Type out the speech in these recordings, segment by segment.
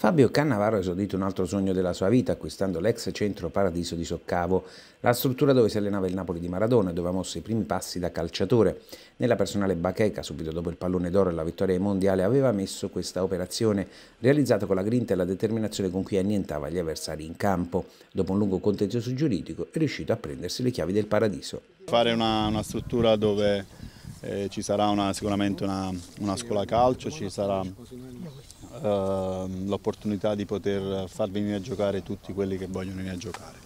Fabio Cannavaro ha esordito un altro sogno della sua vita acquistando l'ex centro Paradiso di Soccavo, la struttura dove si allenava il Napoli di Maradona, e dove ha mosso i primi passi da calciatore. Nella personale bacheca, subito dopo il pallone d'oro e la vittoria ai mondiali, aveva messo questa operazione, realizzata con la grinta e la determinazione con cui annientava gli avversari in campo. Dopo un lungo contenzioso giuridico è riuscito a prendersi le chiavi del Paradiso. Fare una, una struttura dove eh, ci sarà una, sicuramente una, una scuola calcio, ci sarà Ehm, l'opportunità di poter far venire a giocare tutti quelli che vogliono venire a giocare.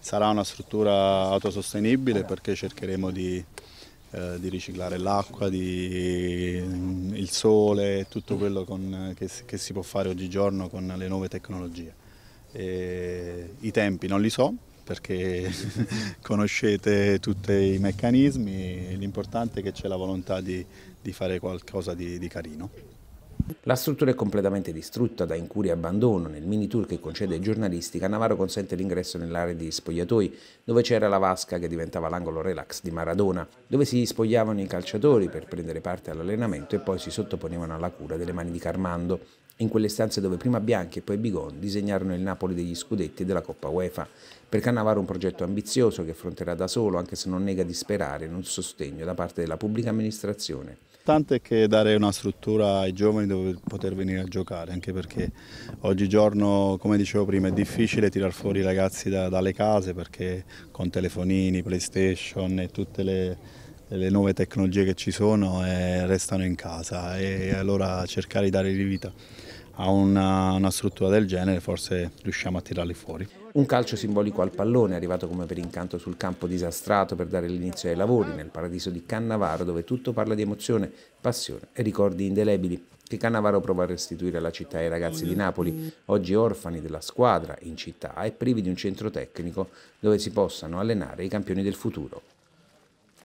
Sarà una struttura autosostenibile perché cercheremo di, eh, di riciclare l'acqua, mm, il sole, tutto mm. quello con, che, che, si può fare oggigiorno con le nuove tecnologie. E, I tempi non li so perché conoscete tutti i meccanismi, l'importante è che c'è la volontà di, di, fare qualcosa di, di carino. La struttura è completamente distrutta da incuri e abbandono. Nel mini tour che concede ai giornalisti, Cannavaro consente l'ingresso nell'area degli spogliatoi, dove c'era la vasca che diventava l'angolo relax di Maradona, dove si spogliavano i calciatori per prendere parte all'allenamento e poi si sottoponevano alla cura delle mani di Carmando, in quelle stanze dove prima Bianchi e poi Bigon disegnarono il Napoli degli scudetti della Coppa UEFA. Per Cannavaro un progetto ambizioso che affronterà da solo, anche se non nega di sperare in un sostegno da parte della pubblica amministrazione importante è dare una struttura ai giovani dove poter venire a giocare, anche perché oggigiorno, come dicevo prima, è difficile tirar fuori i ragazzi da, dalle case perché con telefonini, PlayStation e tutte le, le nuove tecnologie che ci sono eh, restano in casa e allora cercare di dare di vita a una, una, struttura del genere forse riusciamo a tirarli fuori. Un calcio simbolico al pallone arrivato come per incanto sul campo disastrato per dare l'inizio ai lavori nel paradiso di Cannavaro dove tutto parla di emozione, passione e ricordi indelebili che Cannavaro prova a restituire alla città e ai ragazzi di Napoli, oggi orfani della squadra in città e privi di un centro tecnico dove si possano allenare i campioni del futuro.